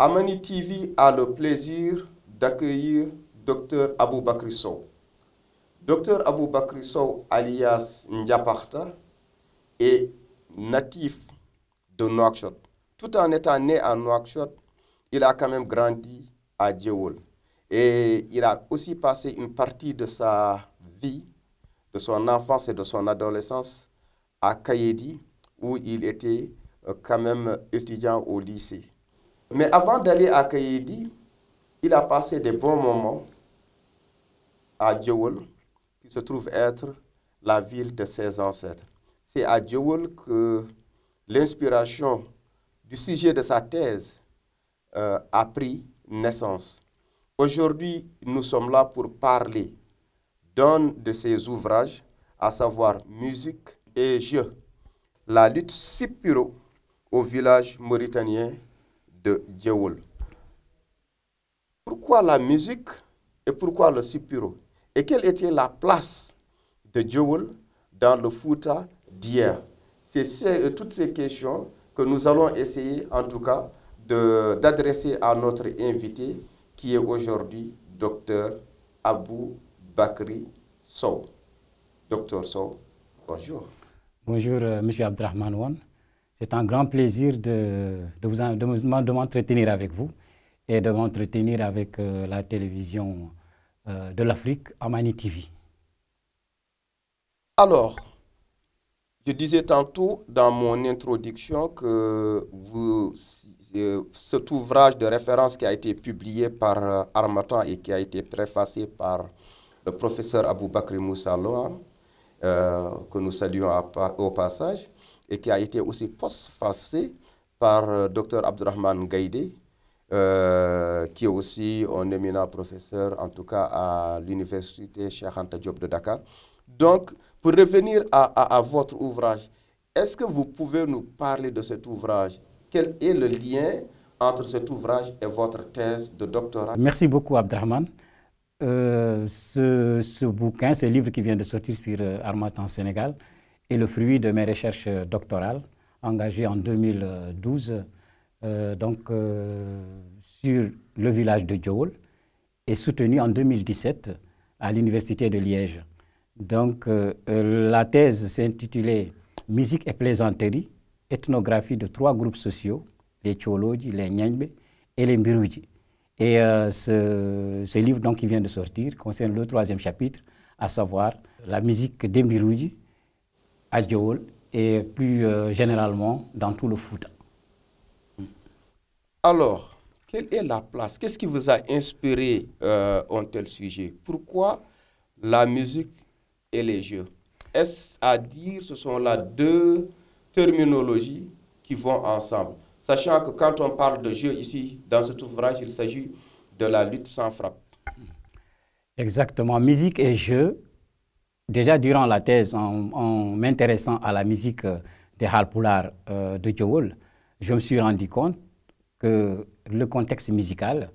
Amani TV a le plaisir d'accueillir Dr Abou Bakrissou. Dr Abou Bakrissou, alias Ndiaparta, est natif de Nouakchott. Tout en étant né à Nouakchott, il a quand même grandi à Djeoul. Et il a aussi passé une partie de sa vie, de son enfance et de son adolescence à Kayedi, où il était euh, quand même étudiant au lycée. Mais avant d'aller à Kaidi, il a passé des bons moments à Djewol, qui se trouve être la ville de ses ancêtres. C'est à Djeul que l'inspiration du sujet de sa thèse euh, a pris naissance. Aujourd'hui, nous sommes là pour parler d'un de ses ouvrages, à savoir Musique et Jeux, la lutte Sipiro au village mauritanien de Pourquoi la musique et pourquoi le Sipiro Et quelle était la place de Djeoul dans le Fouta d'hier C'est euh, toutes ces questions que nous allons essayer en tout cas d'adresser à notre invité qui est aujourd'hui docteur Abou Bakri Sow. Docteur Sow, bonjour. Bonjour, euh, M. Abdrahman c'est un grand plaisir de, vous, de, m'entretenir avec vous et de m'entretenir avec euh, la télévision euh, de l'Afrique, Amani TV. Alors, je disais tantôt dans mon introduction que vous, euh, cet ouvrage de référence qui a été publié par Armatan et qui a été préfacé par le professeur Aboubakri Moussaloa euh, que nous saluons au passage, et qui a été aussi post par euh, Dr Abdurrahman Gaïdé, euh, qui est aussi un éminent professeur, en tout cas à l'université Cheikh Anta Diop de Dakar. Donc, pour revenir à, votre ouvrage, est-ce que vous pouvez nous parler de cet ouvrage Quel est le lien entre cet ouvrage et votre thèse de doctorat Merci beaucoup, Abdurrahman. Euh, ce, bouquin, ce livre qui vient de sortir sur euh, en Sénégal, est le fruit de mes recherches euh, doctorales engagées en 2012 donc, sur le village de Djoul et soutenues en 2017 à l'Université de Liège. Donc, la thèse s'intitulait « Musique et plaisanterie, ethnographie de trois groupes sociaux, les Tcholoji, les Nyanbe et les Mbiruji. Et euh, ce, livre donc, qui vient de sortir concerne le troisième chapitre, à savoir la musique d'Embirouji à Djoul et plus euh, généralement dans tout le foot. Alors, quelle est la place Qu'est-ce qui vous a inspiré en euh, tel sujet Pourquoi la musique et les jeux Est-ce à dire ce sont là deux terminologies qui vont ensemble Sachant que quand on parle de jeu ici, dans cet ouvrage, il s'agit de la lutte sans frappe. Exactement. Musique et jeu, déjà durant la thèse, en, m'intéressant à la musique euh, des Harpoulars euh, de Joul, je me suis rendu compte que le contexte musical,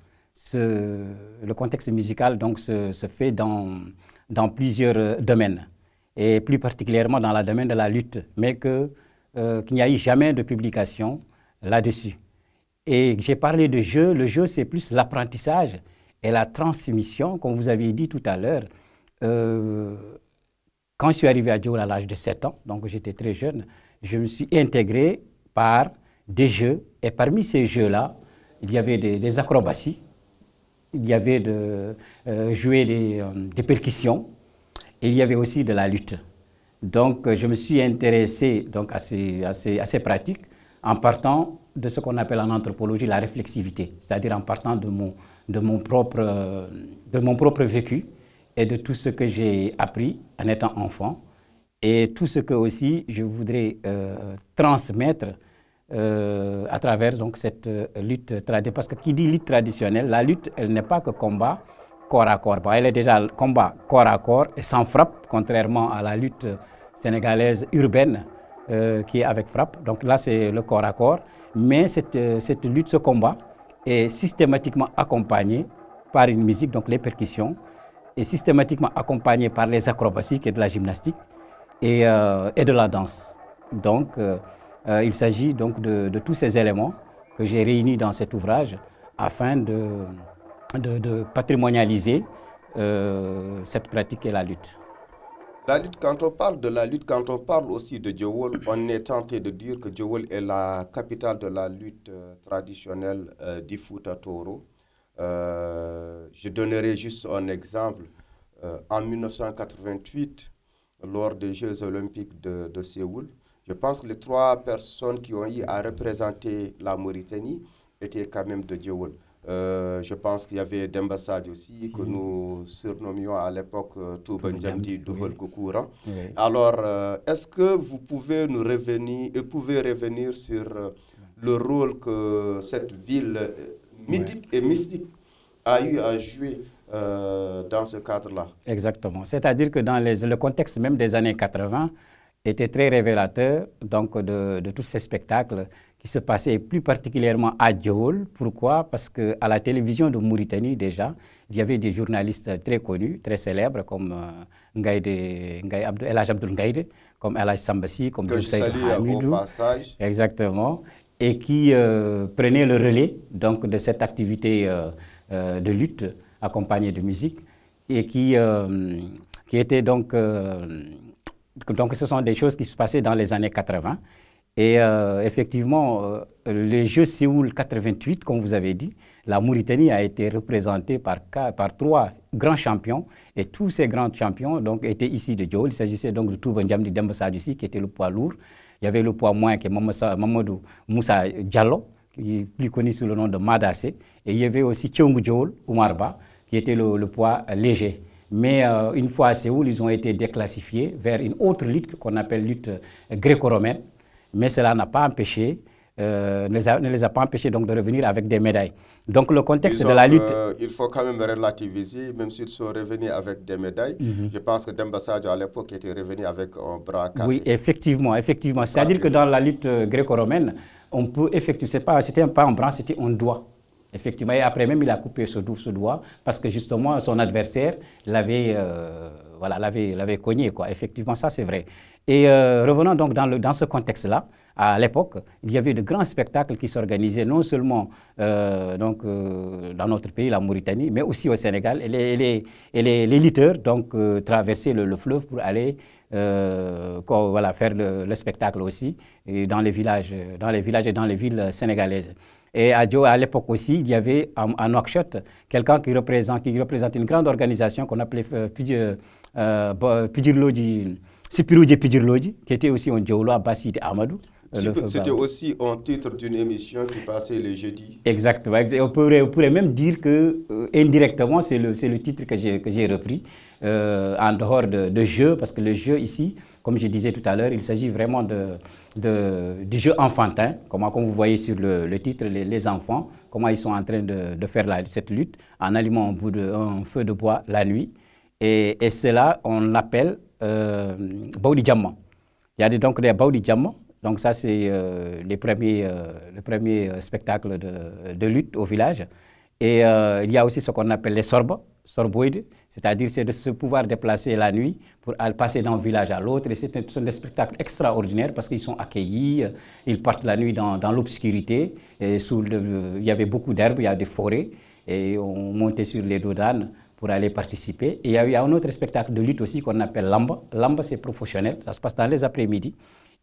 le contexte musical donc, se, fait dans, plusieurs euh, domaines, et plus particulièrement dans le domaine de la lutte, mais qu'il n'y a eu jamais de publication là-dessus. Et j'ai parlé de jeu. Le jeu, c'est plus l'apprentissage et la transmission, comme vous aviez dit tout à l'heure. Euh, quand je suis arrivé à Dioula à l'âge de 7 ans, donc j'étais très jeune, je me suis intégré par des jeux. Et parmi ces jeux-là, il y avait des, acrobaties, il y avait de euh, jouer euh, des, percussions, et il y avait aussi de la lutte. Donc je me suis intéressé donc, à, ces, à ces, à ces pratiques en partant de ce qu'on appelle en anthropologie la réflexivité, c'est-à-dire en partant de mon, propre, de mon propre vécu et de tout ce que j'ai appris en étant enfant et tout ce que aussi je voudrais euh, transmettre euh, à travers donc, cette euh, lutte traditionnelle. Parce que qui dit lutte traditionnelle, la lutte, elle n'est pas que combat corps à corps. elle est déjà combat corps à corps et sans frappe, contrairement à la lutte sénégalaise urbaine euh, qui est avec frappe. Donc là, c'est le corps à corps. Mais cette, euh, lutte, ce combat est systématiquement accompagné par une musique, donc les percussions, et systématiquement accompagné par les acrobatiques et de la gymnastique euh, et, de la danse. Donc il s'agit donc de, tous ces éléments que j'ai réunis dans cet ouvrage afin de, de patrimonialiser cette pratique et la lutte. La lutte, quand on parle de la lutte, quand on parle aussi de Djawol, on est tenté de dire que Djawol est la capitale de la lutte euh, traditionnelle euh, du Toro. Euh, je donnerai juste un exemple. en 1988, lors des Jeux olympiques de, Séoul, je pense que les trois personnes qui ont eu à représenter la Mauritanie étaient quand même de Djawol. Euh, je pense qu'il y avait d'ambassades aussi que nous surnommions à l'époque euh, Toubanjamdi Koukoura. Alors, euh, est-ce que vous pouvez nous revenir, pouvez revenir sur euh, le rôle que cette ville mythique et mystique a eu à jouer dans ce cadre-là Exactement. C'est-à-dire que dans le contexte même des années 80 était très révélateur donc de, de tous ces spectacles qui se passait plus particulièrement à Djoul. Pourquoi Parce que à la télévision de Mauritanie déjà, il y avait des journalistes très connus, très célèbres, comme euh, El Abdoul Ngaïde, comme El Sambassi, comme que je passage. Exactement. Et qui euh, prenait prenaient le relais donc, de cette activité euh, euh, de lutte accompagnée de musique et qui, qui était donc... donc ce sont des choses qui se passaient dans les années 80 et euh, effectivement, euh, les Jeux Séoul 88, comme vous avez dit, la Mauritanie a été représentée par, par trois grands champions. Et tous ces grands champions donc, étaient ici de Djoul. Il s'agissait donc de Toubandiam de Dembasadussi, qui était le poids lourd. Il y avait le poids moyen, qui est Mamadou Moussa Diallo, qui est plus connu sous le nom de Madassé. Et il y avait aussi Tchongu ou Oumarba, qui était le, poids léger. Mais euh, une fois à Séoul, ils ont été déclassifiés vers une autre lutte qu'on appelle lutte gréco-romaine mais cela n'a pas empêché euh, ne, les a, pas empêchés donc de revenir avec des médailles. Donc le contexte de la lutte... il faut quand même relativiser, même s'ils sont revenus avec des médailles. Mhm. Je pense que d'embassade à l'époque était revenu avec un bras cassé. Oui, effectivement, effectivement. C'est-à-dire que dans la lutte euh, gréco-romaine, on peut pas. C'était pas un bras, c'était un doigt. Effectivement, et après même, il a coupé ce, doigt parce que justement, son adversaire l'avait... Euh, voilà, l'avait cogné. Quoi. Effectivement, ça, c'est vrai. Et euh, revenons donc dans, le, dans ce contexte-là, à l'époque, il y avait de grands spectacles qui s'organisaient non seulement euh, donc, euh, dans notre pays, la Mauritanie, mais aussi au Sénégal. Et les, les, et donc, traversaient le, fleuve pour aller voilà, faire le, spectacle aussi dans, les villages, dans les villages et dans les villes sénégalaises. Et à, à l'époque aussi, il y avait à, à Nouakchott quelqu'un qui représente, qui représente une grande organisation qu'on appelait euh, qui était aussi un Djoulo Bassi Amadou. Euh, C'était aussi en titre d'une émission qui passait le jeudi Exactement. On pourrait, on pourrait même dire que, euh, indirectement, c'est le, le titre que j'ai repris, en dehors de, jeu, parce que le jeu ici, comme je disais tout à l'heure, il s'agit vraiment de, de, du jeu enfantin, comment, comme vous voyez sur le, le titre, les, enfants, comment ils sont en train de, de faire cette lutte en allumant un, bout de, un feu de bois la nuit. Et, cela, on l'appelle euh, Baudi Il y a donc des Baudi Djamma. Donc ça, c'est euh, euh, le premier euh, spectacle de, lutte au village. Et il y a aussi ce qu'on appelle les sorbes, sorboïdes, c'est-à-dire c'est de se pouvoir déplacer la nuit pour passer d'un village à l'autre. Et c'est un des spectacles extraordinaires parce qu'ils sont accueillis, ils partent la nuit dans, dans l'obscurité. Il y avait beaucoup d'herbes, il y a des forêts, et on montait sur les Dodanes pour aller participer. il y a un autre spectacle de lutte aussi qu'on appelle Lamba. Lamba, c'est professionnel, ça se passe dans les après-midi.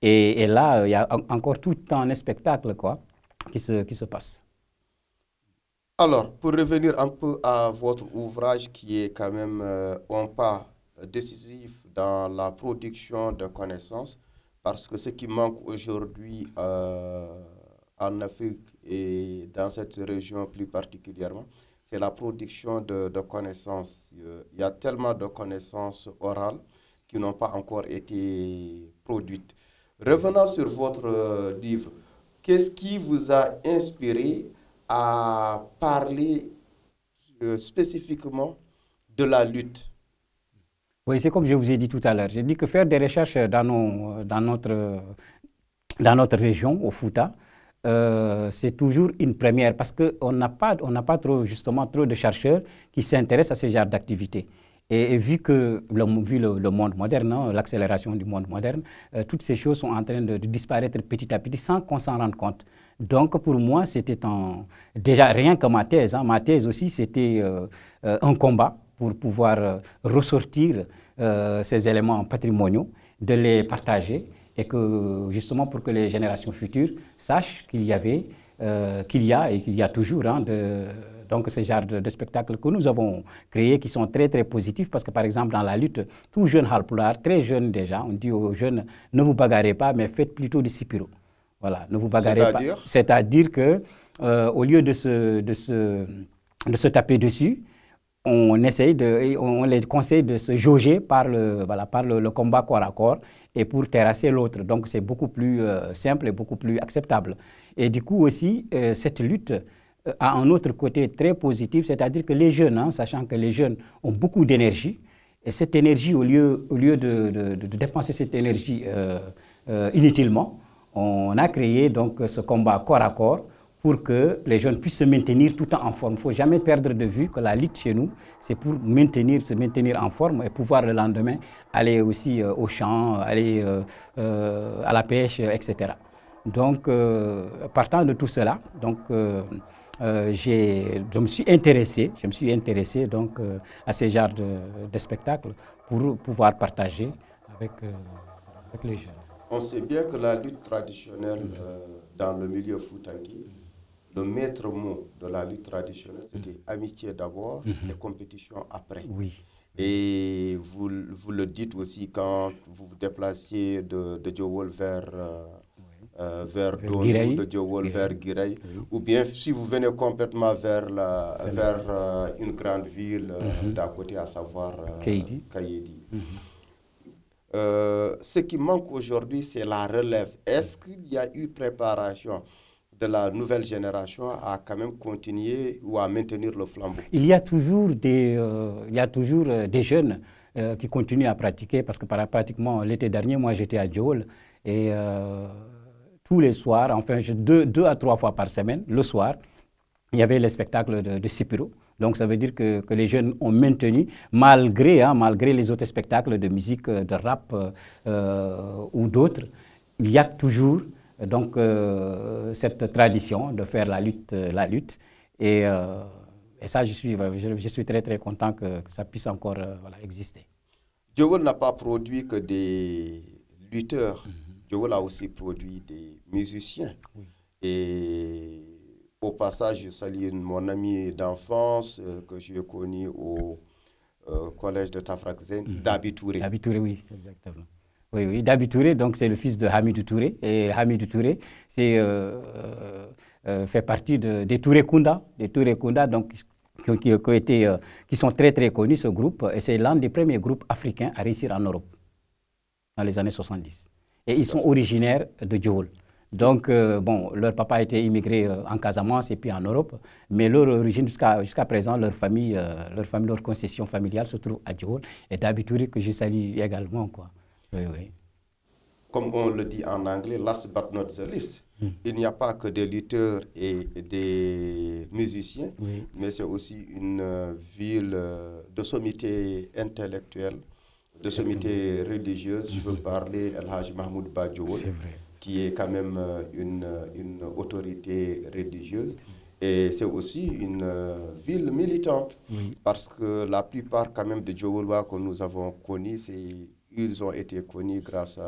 Et, là, euh, il y a encore tout temps un spectacle quoi, qui, se, qui se passe. Alors, pour revenir un peu à votre ouvrage qui est quand même euh, un pas décisif dans la production de connaissances, parce que ce qui manque aujourd'hui euh, en Afrique et dans cette région plus particulièrement, c'est la production de, de connaissances. Euh, il y a tellement de connaissances orales qui n'ont pas encore été produites. Revenons sur votre euh, livre. Qu'est-ce qui vous a inspiré à parler euh, spécifiquement de la lutte Oui, c'est comme je vous ai dit tout à l'heure. J'ai dit que faire des recherches dans, dans, notre, dans notre région, au Fouta, euh, c'est toujours une première parce qu'on n'a pas, on pas trop, justement trop de chercheurs qui s'intéressent à ce genre d'activités. Et, vu que le, vu le, monde moderne, hein, l'accélération du monde moderne, euh, toutes ces choses sont en train de, disparaître petit à petit sans qu'on s'en rende compte. Donc pour moi, c'était déjà rien que ma thèse. Hein. ma thèse aussi, c'était euh, un combat pour pouvoir ressortir ces éléments patrimoniaux, de les partager et que justement pour que les générations futures sachent qu'il y avait, euh, qu'il y a et qu'il y a toujours hein, donc ce genre de, spectacles que nous avons créés qui sont très très positifs parce que par exemple dans la lutte, tout jeune halpoulard, très jeune déjà, on dit aux jeunes ne vous bagarrez pas mais faites plutôt du sipiro. Voilà, ne vous bagarrez pas. C'est-à-dire que euh, au lieu de de se taper dessus, on de, on les conseille de se jauger par le, par le, combat corps à corps et pour terrasser l'autre. Donc c'est beaucoup plus euh, simple et beaucoup plus acceptable. Et du coup aussi, euh, cette lutte euh, a un autre côté très positif, c'est-à-dire que les jeunes, hein, sachant que les jeunes ont beaucoup d'énergie, et cette énergie, au lieu, au lieu de, dépenser cette énergie inutilement, on a créé donc ce combat corps à corps pour que les jeunes puissent se maintenir tout le temps en forme. Il ne faut jamais perdre de vue que la lutte chez nous, c'est pour maintenir, se maintenir en forme et pouvoir le lendemain aller aussi euh, au champ, aller euh, euh, à la pêche, etc. Donc, partant de tout cela, donc, je me suis intéressé, je me suis intéressé donc, à ce genre de, de, spectacle pour pouvoir partager avec, les jeunes. On sait bien que la lutte traditionnelle dans le milieu foutangué le maître mot de la lutte traditionnelle, c'était mm. amitié d'abord mm-hmm. et compétition après. Oui. Et vous, vous, le dites aussi quand vous vous déplacez de, de Diowol vers, euh, euh vers de Diowol vers Gireille, ou bien si vous venez complètement vers, la, vers euh, une grande ville euh, mm-hmm. d'à côté, à savoir Kayedi. Mm-hmm. ce qui manque aujourd'hui, c'est la relève. Est-ce qu'il y a eu préparation de la nouvelle génération à quand même continuer ou à maintenir le flambeau Il y a toujours des, euh, il y a toujours euh, des jeunes euh, qui continuent à pratiquer parce que par, pratiquement l'été dernier, moi j'étais à Djol et tous les soirs, enfin je, deux, deux, à trois fois par semaine, le soir, il y avait les spectacle de, de Donc ça veut dire que, que les jeunes ont maintenu, malgré, hein, malgré les autres spectacles de musique, de rap ou d'autres, il y a toujours donc euh, cette tradition de faire la lutte, euh, la lutte. Euh, et, ça, je suis, je, suis très très content que, ça puisse encore exister. Dieu n'a pas produit que des lutteurs. Mm a aussi produit des musiciens. Et au passage, je salue mon ami d'enfance que j'ai connu au collège de Tafrakzen, mm Touré. Touré, oui, exactement. Oui, oui. Dabi Touré, donc c'est le fils de Hamidou Touré. Et Hamidou Touré, c'est, euh, euh, euh, fait partie des Touré Kunda, des Touré Kunda, qui, sont très très connus, ce groupe. Et c'est l'un des premiers groupes africains à réussir en Europe, dans les années 70. Et ils sont originaires de Djoul. Donc, bon, leur papa était immigré en Casamance et puis en Europe, mais leur origine jusqu'à présent, leur famille, leur famille, leur concession familiale se trouve à Djoul et d'habitude que je salue également, quoi. Oui, oui. Comme on le dit en anglais, last but not least. Hmm. Il n'y a pas que des lutteurs et des musiciens, mais c'est aussi une euh, ville euh, de sommité intellectuelle, de sommité religieuse. Je veux hmm. parler dal Hajj Mahmoud Badjoul, qui est quand même euh, une, une autorité religieuse. Hmm. Et c'est aussi une ville militante, parce que la plupart quand même des Djoulois que nous avons connus, c'est ils ont été connus grâce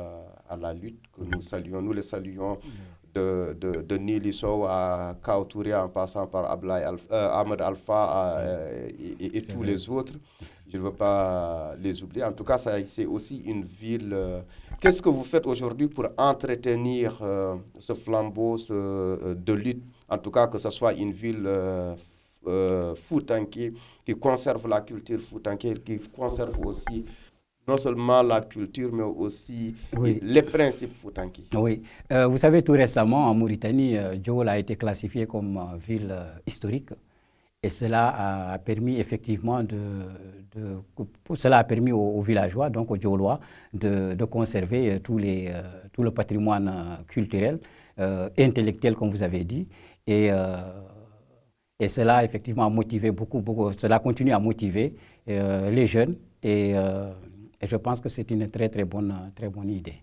à, la lutte que nous saluons. Nous les saluons de, de, à Kaotouré en passant par Alpha, euh, Ahmed Alpha euh, et, tous les autres. Je ne veux pas les oublier. En tout cas, c'est aussi une ville. Euh, qu'est-ce que vous faites aujourd'hui pour entretenir ce flambeau ce, de lutte En tout cas, que ce soit une ville euh, foutanké, qui conserve la culture foutanké, qui conserve aussi non seulement la culture, mais aussi les principes foutanki. Oui. Euh, vous savez, tout récemment, en Mauritanie, Djoul euh, a été classifié comme euh, ville historique. Et cela a permis effectivement de, cela a permis aux, villageois, donc aux Djolois, de, de, conserver tous les, tout le patrimoine culturel, intellectuel, comme vous avez dit. Et, euh, et cela effectivement a motivé beaucoup, beaucoup, cela continue à motiver les jeunes et et je pense que c'est une très, très bonne, très bonne idée.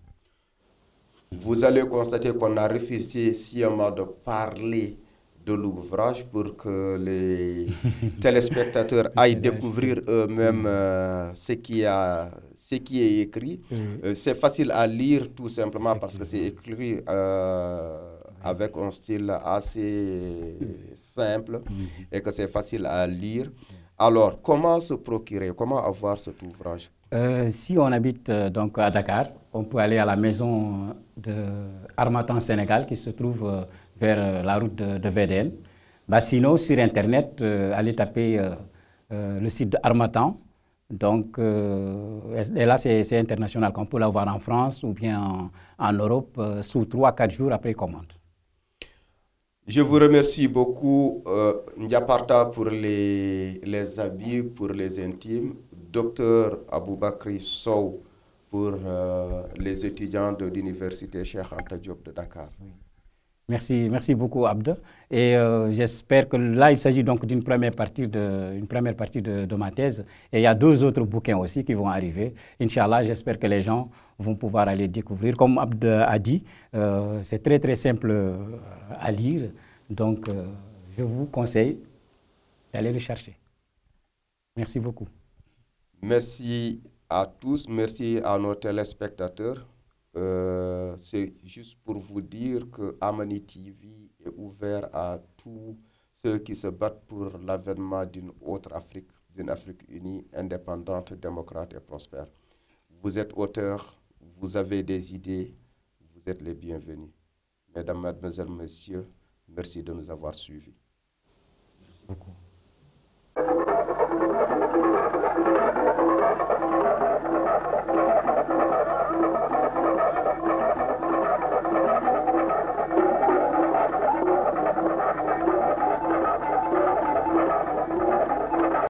Vous allez constater qu'on a refusé sciemment de parler de l'ouvrage pour que les téléspectateurs aillent découvrir eux-mêmes mm. euh, ce, qui a, ce qui est écrit. Euh, c'est facile à lire tout simplement parce que c'est écrit euh, avec un style assez simple mm. et que c'est facile à lire. Alors, comment se procurer, comment avoir cet ouvrage euh, si on habite euh, donc à Dakar, on peut aller à la maison de Sénégal qui se trouve euh, vers la route de, de Bah, sinon, sur Internet, allez taper le site d'Armatan. Donc, et là, c'est international. On peut l'avoir en France ou bien en, Europe sous 3-4 jours après commande. Je vous remercie beaucoup, euh, Ndiaparta, pour les, les habits, pour les intimes docteur Aboubakri Sow pour euh, les étudiants de l'université Cheikh Anta Diop de Dakar. Merci, merci beaucoup Abde. Et euh, j'espère que là, il s'agit donc d'une première partie, de, une première partie de, ma thèse. Et il y a deux autres bouquins aussi qui vont arriver. Inch'Allah, j'espère que les gens vont pouvoir aller découvrir. Comme Abde a dit, euh, c'est très très simple à lire. Donc, je vous conseille d'aller le chercher. Merci beaucoup. Merci à tous, merci à nos téléspectateurs. Euh, c'est juste pour vous dire que Amani TV est ouvert à tous ceux qui se battent pour l'avènement d'une autre Afrique, d'une Afrique unie, indépendante, démocrate et prospère. Vous êtes auteur, vous avez des idées, vous êtes les bienvenus. Mesdames, Mademoiselles, Messieurs, merci de nous avoir suivis. Merci beaucoup.